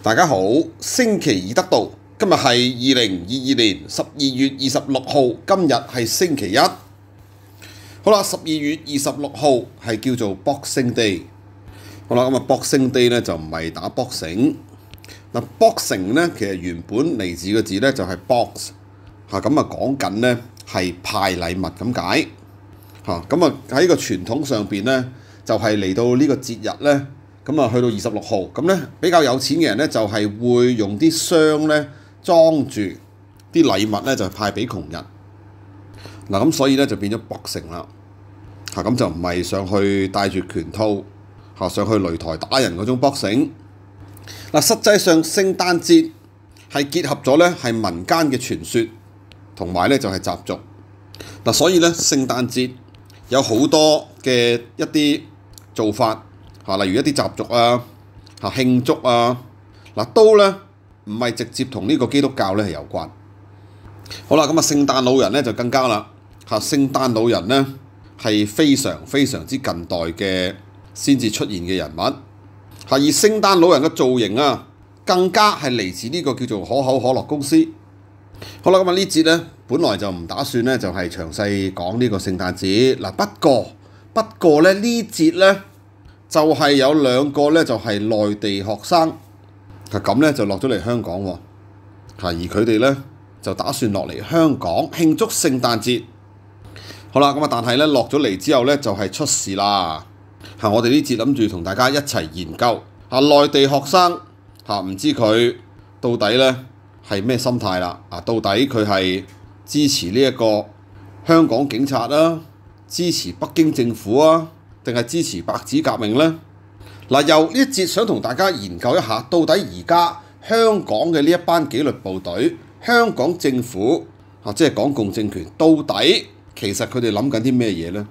大家好，星期二得到，今日係二零二二年十二月二十六號，今日係星期一。好啦，十二月二十六號係叫做 Boxing Day。好啦，咁啊 Day 咧就唔係打 boxing。嗱，b o x i n g 咧其實原本嚟自個字咧就係 box 吓，咁啊講緊咧係派禮物咁解吓，咁啊喺個傳統上边咧就係嚟到呢個節日咧。咁啊，去到二十六號，咁咧比較有錢嘅人咧，就係會用啲箱咧裝住啲禮物咧，就派俾窮人。嗱咁，所以咧就變咗搏城啦。嚇，咁就唔係上去帶住拳套嚇上去擂台打人嗰種搏城。嗱，實際上聖誕節係結合咗咧係民間嘅傳說同埋咧就係習俗。嗱，所以咧聖誕節有好多嘅一啲做法。嚇，例如一啲習俗啊、嚇慶祝啊，嗱都咧唔係直接同呢個基督教咧係有關。好啦，咁啊聖誕老人咧就更加啦，嚇聖誕老人咧係非常非常之近代嘅先至出現嘅人物，係而聖誕老人嘅造型啊，更加係嚟自呢個叫做可口可樂公司。好啦，咁啊呢節咧本來就唔打算咧就係詳細講呢個聖誕節嗱，不過不過咧呢節咧。就係有兩個咧，就係內地學生，係咁咧就落咗嚟香港喎，而佢哋咧就打算落嚟香港慶祝聖誕節，好啦咁啊，但係咧落咗嚟之後咧就係出事啦，嚇我哋呢節諗住同大家一齊研究啊，內地學生嚇唔知佢到底咧係咩心態啦啊？到底佢係支持呢一個香港警察啊，支持北京政府啊？定係支持白紙革命呢？嗱，由呢一節想同大家研究一下，到底而家香港嘅呢一班紀律部隊、香港政府啊，即係港共政權，到底其實佢哋諗緊啲咩嘢呢？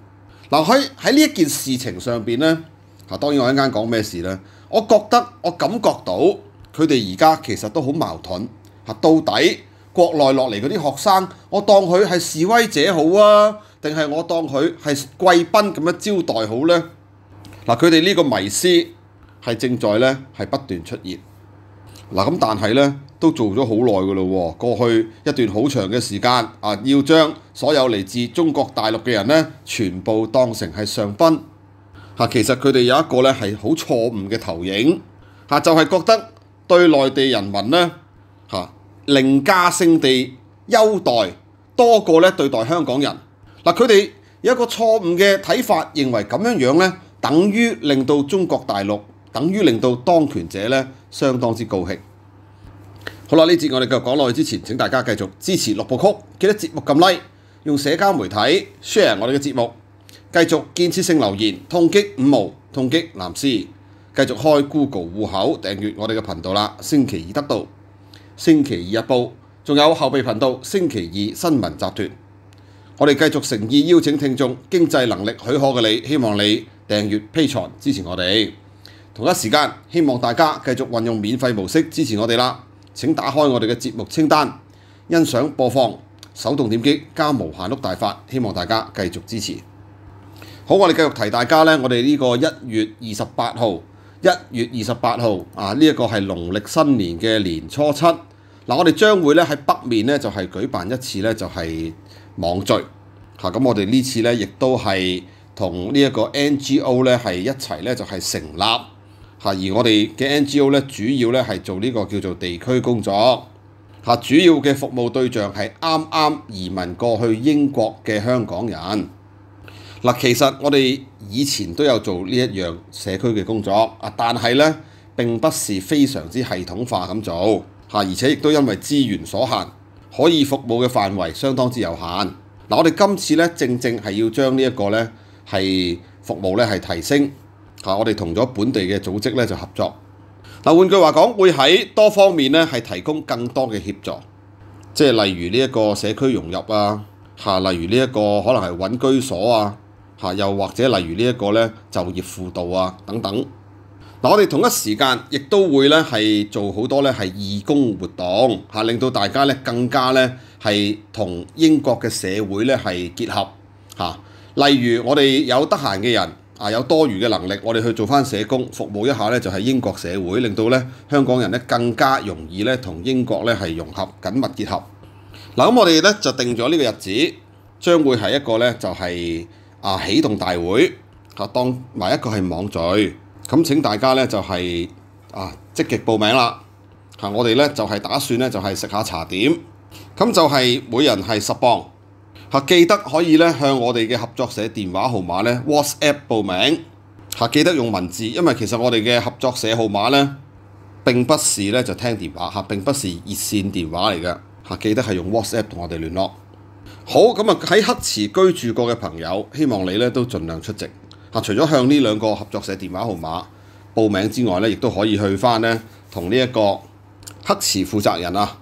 嗱喺喺呢一件事情上面呢，啊，當然我一間講咩事呢？我覺得我感覺到佢哋而家其實都好矛盾到底國內落嚟嗰啲學生，我當佢係示威者好啊！定係我當佢係貴賓咁樣招待好呢？嗱，佢哋呢個迷思係正在咧係不斷出現。嗱，咁但係咧都做咗好耐㗎咯。過去一段好長嘅時間啊，要將所有嚟自中國大陸嘅人咧全部當成係上賓其實佢哋有一個咧係好錯誤嘅投影就係覺得對內地人民咧嚇另家性地優待多過咧對待香港人。嗱，佢哋有一個錯誤嘅睇法，認為咁樣樣咧，等於令到中國大陸，等於令到當權者咧，相當之高興。好啦，呢節我哋繼續講落去之前，請大家繼續支持六部曲，記得節目撳 Like，用社交媒體 share 我哋嘅節目，繼續建設性留言，痛擊五毛，痛擊藍絲，繼續開 Google 户口訂閱我哋嘅頻道啦。星期二得到，星期二日報，仲有後備頻道星期二新聞集團。我哋繼續誠意邀請聽眾，經濟能力許可嘅你，希望你訂閱披財支持我哋。同一時間，希望大家繼續運用免費模式支持我哋啦。請打開我哋嘅節目清單，欣賞播放，手動點擊加無限碌大法，希望大家繼續支持。好，我哋繼續提大家咧，我哋呢個一月二十八號，一月二十八號啊，呢一個係農曆新年嘅年初七。嗱，我哋將會咧喺北面咧就係舉辦一次咧就係網聚嚇。咁我哋呢次咧亦都係同呢一個 N G O 咧係一齊咧就係成立嚇。而我哋嘅 N G O 咧主要咧係做呢個叫做地區工作嚇，主要嘅服務對象係啱啱移民過去英國嘅香港人嗱。其實我哋以前都有做呢一樣社區嘅工作啊，但係咧並不是非常之系統化咁做。嚇！而且亦都因為資源所限，可以服務嘅範圍相當之有限。嗱，我哋今次咧，正正係要將呢一個咧係服務咧係提升。嚇！我哋同咗本地嘅組織咧就合作。嗱，換句話講，會喺多方面咧係提供更多嘅協助，即係例如呢一個社區融入啊，嚇，例如呢一個可能係揾居所啊，又或者例如呢一個咧就業輔導啊等等。我哋同一時間亦都會咧係做好多咧係義工活動嚇，令到大家咧更加咧係同英國嘅社會咧係結合嚇。例如我哋有得閒嘅人啊，有多餘嘅能力，我哋去做翻社工服務一下咧，就係英國社會，令到咧香港人咧更加容易咧同英國咧係融合緊密結合。嗱，咁我哋咧就定咗呢個日子，將會係一個咧就係啊起動大會嚇，當埋一個係網聚。咁請大家咧就係啊積極報名啦！嚇我哋咧就係打算咧就係食下茶點，咁就係每人係十磅。嚇記得可以咧向我哋嘅合作社電話號碼咧 WhatsApp 報名。嚇記得用文字，因為其實我哋嘅合作社號碼咧並不是咧就聽電話嚇，並不是熱線電話嚟嘅。嚇記得係用 WhatsApp 同我哋聯絡。好咁啊喺黑池居住過嘅朋友，希望你咧都盡量出席。啊、除咗向呢兩個合作社電話號碼報名之外咧，亦都可以去翻咧，同呢一個黑池負責人啊，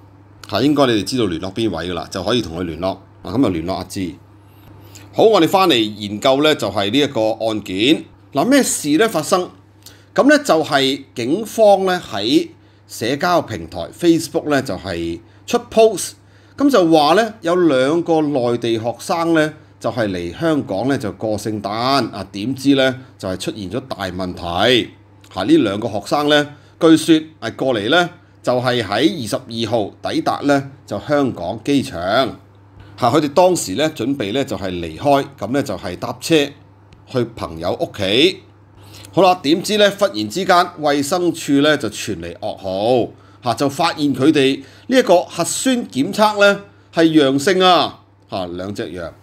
嚇應該你哋知道聯絡邊位噶啦，就可以同佢聯絡。啊，咁就聯絡阿芝。好，我哋翻嚟研究咧，就係呢一個案件。嗱咩事咧發生？咁咧就係警方咧喺社交平台 Facebook 咧就係出 post，咁就話咧有兩個內地學生咧。就係嚟香港咧，就過聖誕啊！點知咧就係出現咗大問題嚇。呢兩個學生咧，據說係過嚟咧，就係喺二十二號抵達咧，就香港機場嚇。佢哋當時咧準備咧就係離開，咁咧就係搭車去朋友屋企好啦。點知咧忽然之間，衛生處咧就傳嚟噩耗嚇，就發現佢哋呢一個核酸檢測咧係陽性啊嚇，兩隻羊，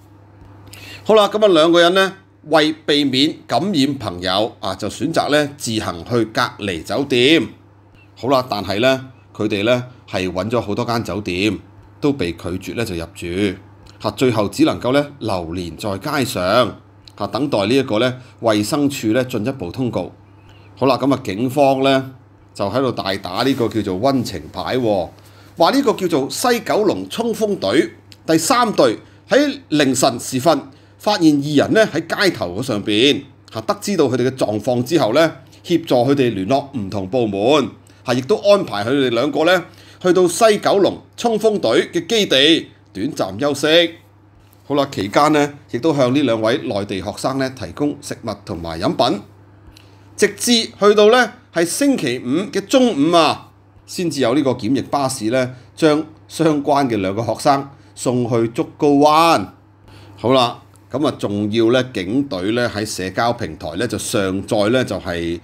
好啦，咁啊兩個人呢，為避免感染朋友啊，就選擇呢自行去隔離酒店。好啦，但係呢，佢哋呢係揾咗好多間酒店，都被拒絕呢就入住。嚇，最後只能夠呢流連在街上嚇，等待呢一個呢衛生處呢進一步通告。好啦，咁啊警方呢就喺度大打呢個叫做温情牌，話呢個叫做西九龍衝鋒隊第三隊喺凌晨時分。發現二人咧喺街頭嗰上邊，嚇得知到佢哋嘅狀況之後咧，協助佢哋聯絡唔同部門，係亦都安排佢哋兩個咧去到西九龍衝鋒隊嘅基地短暫休息。好啦，期間咧亦都向呢兩位內地學生咧提供食物同埋飲品，直至去到咧係星期五嘅中午啊，先至有呢個檢疫巴士咧將相關嘅兩個學生送去竹篙灣。好啦。咁啊，仲要咧警隊咧喺社交平台咧就上載咧就係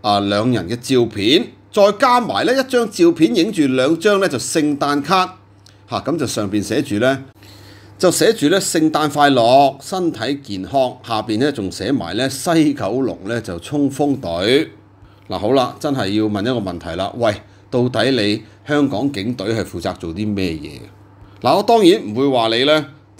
啊兩人嘅照片，再加埋咧一張照片影住兩張咧就聖誕卡嚇，咁就上邊寫住咧就寫住咧聖誕快樂，身體健康，下邊咧仲寫埋咧西九龍咧就衝鋒隊嗱好啦，真係要問一個問題啦，喂，到底你香港警隊係負責做啲咩嘢？嗱，我當然唔會話你咧。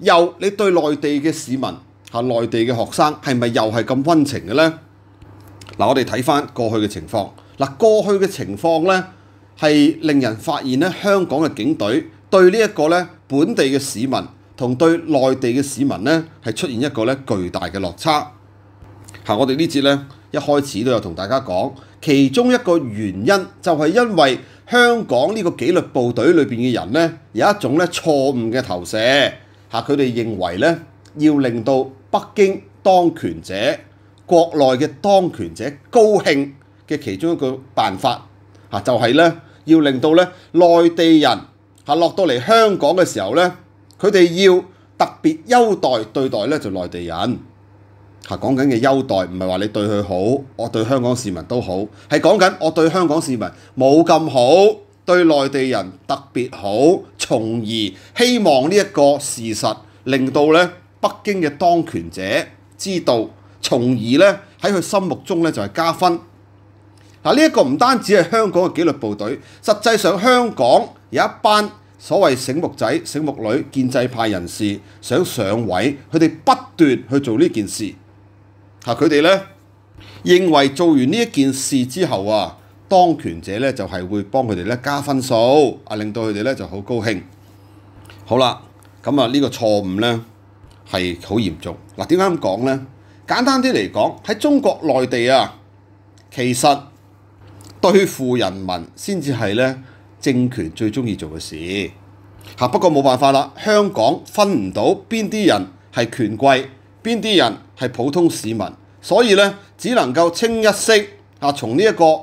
又你對內地嘅市民嚇內地嘅學生係咪又係咁温情嘅咧？嗱，我哋睇翻過去嘅情況，嗱，過去嘅情況咧係令人發現咧，香港嘅警隊對呢一個咧本地嘅市民同對內地嘅市民咧係出現一個咧巨大嘅落差。嚇，我哋呢節咧一開始都有同大家講，其中一個原因就係因為香港呢個紀律部隊裏面嘅人咧有一種咧錯誤嘅投射。嚇！佢哋認為咧，要令到北京當權者、國內嘅當權者高興嘅其中一個辦法，嚇就係咧，要令到咧內地人嚇落到嚟香港嘅時候咧，佢哋要特別優待對待咧就內地人嚇。講緊嘅優待唔係話你對佢好，我對香港市民都好，係講緊我對香港市民冇咁好。對內地人特別好，從而希望呢一個事實令到咧北京嘅當權者知道，從而咧喺佢心目中咧就係加分。嗱，呢一個唔單止係香港嘅紀律部隊，實際上香港有一班所謂醒目仔、醒目女建制派人士想上位，佢哋不斷去做呢件事。嚇，佢哋咧認為做完呢一件事之後啊～當權者咧就係會幫佢哋咧加分數啊，令到佢哋咧就好高興。好啦，咁啊呢個錯誤咧係好嚴重嗱。點解咁講咧？簡單啲嚟講，喺中國內地啊，其實對付人民先至係咧政權最中意做嘅事嚇。不過冇辦法啦，香港分唔到邊啲人係權貴，邊啲人係普通市民，所以咧只能夠清一色啊，從呢一個。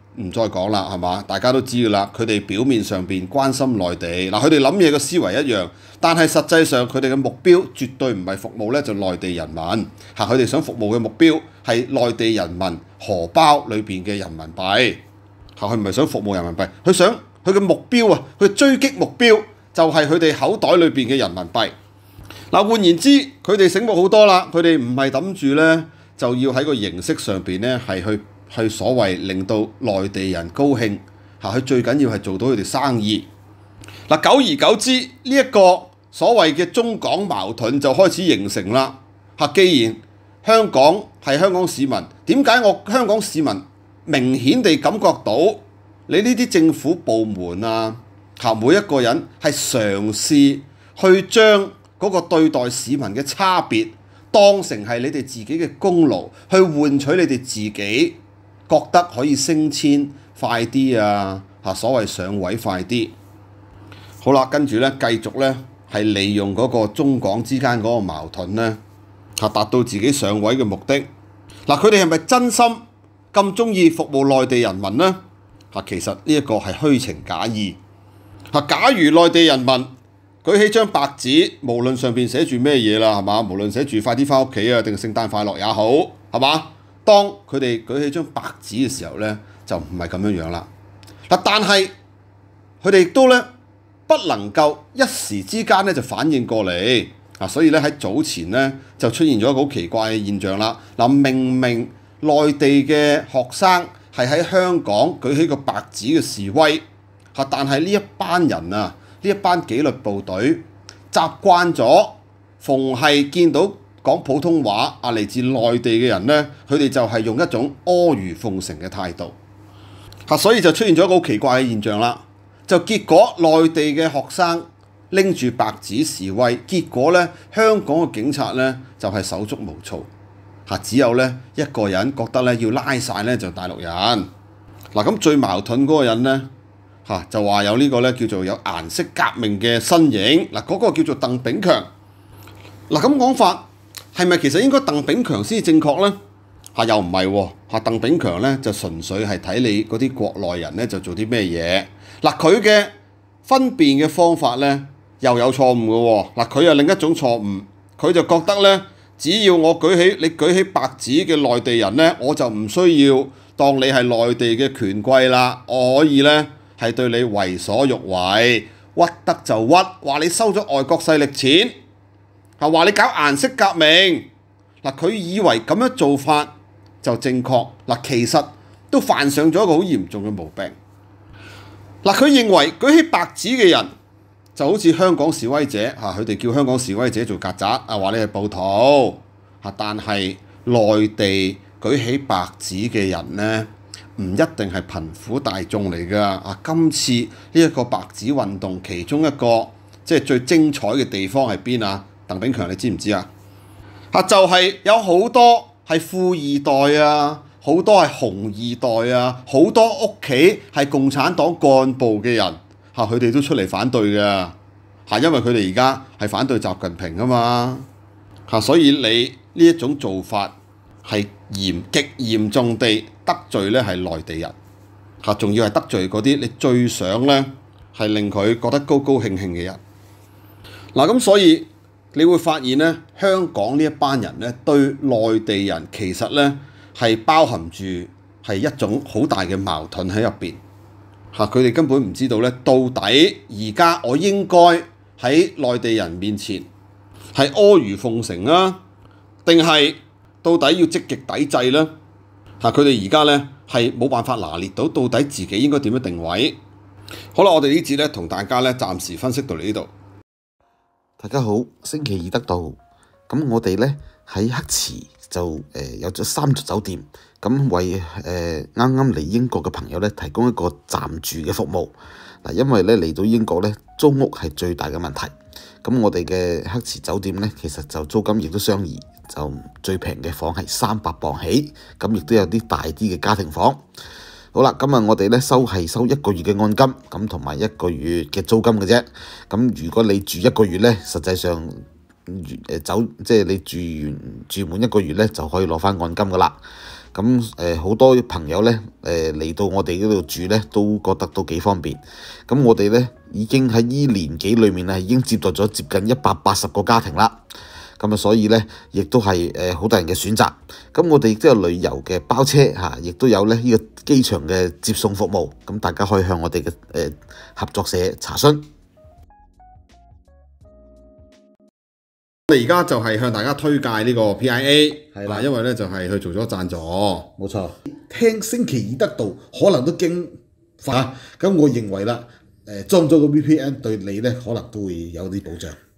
唔再講啦，係嘛？大家都知噶啦。佢哋表面上邊關心內地，嗱佢哋諗嘢嘅思維一樣，但係實際上佢哋嘅目標絕對唔係服務咧，就內地人民。係佢哋想服務嘅目標係內地人民荷包裏邊嘅人民幣。係佢唔係想服務人民幣，佢想佢嘅目標啊，佢追擊目標就係佢哋口袋裏邊嘅人民幣。嗱換言之，佢哋醒目好多啦，佢哋唔係諗住咧，就要喺個形式上邊咧係去。去所謂令到內地人高興嚇，佢最緊要係做到佢哋生意嗱。久而久之，呢一個所謂嘅中港矛盾就開始形成啦嚇。既然香港係香港市民，點解我香港市民明顯地感覺到你呢啲政府部門啊，嚇每一個人係嘗試去將嗰個對待市民嘅差別當成係你哋自己嘅功勞，去換取你哋自己。覺得可以升遷快啲啊！嚇，所謂上位快啲，好啦，跟住咧，繼續咧，係利用嗰個中港之間嗰個矛盾咧，嚇達到自己上位嘅目的。嗱，佢哋係咪真心咁中意服務內地人民咧？嚇，其實呢一個係虛情假意。嚇，假如內地人民舉起張白紙，無論上邊寫住咩嘢啦，係嘛？無論寫住快啲翻屋企啊，定聖誕快樂也好，係嘛？當佢哋舉起張白紙嘅時候咧，就唔係咁樣樣啦。嗱，但係佢哋亦都咧不能夠一時之間咧就反應過嚟啊，所以咧喺早前咧就出現咗一個好奇怪嘅現象啦。嗱，明明內地嘅學生係喺香港舉起個白紙嘅示威，嚇，但係呢一班人啊，呢一班紀律部隊習慣咗，逢係見到。講普通話啊，嚟自內地嘅人咧，佢哋就係用一種阿谀奉承嘅態度嚇，所以就出現咗一個好奇怪嘅現象啦。就結果內地嘅學生拎住白紙示威，結果咧香港嘅警察咧就係手足無措嚇，只有咧一個人覺得咧要拉晒咧就大陸人嗱。咁最矛盾嗰個人咧嚇就話有呢個咧叫做有顏色革命嘅身影嗱，嗰個叫做鄧炳強嗱咁講法。係咪其實應該鄧炳強先正確呢？嚇又唔係喎，嚇鄧炳強咧就純粹係睇你嗰啲國內人咧就做啲咩嘢。嗱佢嘅分辨嘅方法咧又有錯誤嘅喎。嗱佢又另一種錯誤，佢就覺得咧只要我舉起你舉起白紙嘅內地人咧，我就唔需要當你係內地嘅權貴啦，我可以咧係對你為所欲為，屈得就屈，話你收咗外國勢力錢。嗱，話你搞顏色革命，嗱佢以為咁樣做法就正確，嗱其實都犯上咗一個好嚴重嘅毛病。嗱，佢認為舉起白紙嘅人就好似香港示威者，嚇佢哋叫香港示威者做曱甴，啊話你係暴徒，嚇但係內地舉起白紙嘅人咧，唔一定係貧苦大眾嚟㗎。啊，今次呢一個白紙運動，其中一個即係最精彩嘅地方係邊啊？鄧炳強，你知唔知啊？嚇，就係有好多係富二代啊，好多係紅二代啊，好多屋企係共產黨幹部嘅人嚇，佢哋都出嚟反對嘅嚇，因為佢哋而家係反對習近平啊嘛嚇，所以你呢一種做法係嚴極嚴重地得罪咧係內地人嚇，仲要係得罪嗰啲你最想咧係令佢覺得高高興興嘅人嗱，咁所以。你會發現咧，香港呢一班人咧對內地人其實咧係包含住係一種好大嘅矛盾喺入邊嚇，佢哋根本唔知道咧到底而家我應該喺內地人面前係阿谀奉承啊，定係到底要積極抵制咧嚇？佢哋而家咧係冇辦法拿捏到到底自己應該點樣定位。好啦，我哋呢節咧同大家咧暫時分析到嚟呢度。大家好，星期二得到咁我哋呢喺黑池就诶有咗三座酒店，咁为诶啱啱嚟英国嘅朋友呢提供一个暂住嘅服务嗱，因为呢嚟到英国呢，租屋系最大嘅问题，咁我哋嘅黑池酒店呢，其实就租金亦都相宜，就最平嘅房系三百磅起，咁亦都有啲大啲嘅家庭房。好啦，今日我哋咧收系收一个月嘅按金，咁同埋一个月嘅租金嘅啫。咁如果你住一个月咧，实际上诶走即系你住完住满一个月咧，就可以攞翻按金噶啦。咁诶好多朋友咧诶嚟到我哋嗰度住咧，都觉得都几方便。咁我哋咧已经喺呢年几里面咧，已经接待咗接近一百八十个家庭啦。咁啊，所以咧，亦都係誒好多人嘅選擇。咁我哋亦都有旅遊嘅包車嚇，亦都有咧呢個機場嘅接送服務。咁大家可以向我哋嘅誒合作社查詢。我哋而家就係向大家推介呢個 P I A，係啦，因為咧就係佢做咗贊助，冇錯。聽星期二得到，可能都驚嚇。咁我認為啦，誒裝咗個 V P N 對你咧，可能都會有啲保障。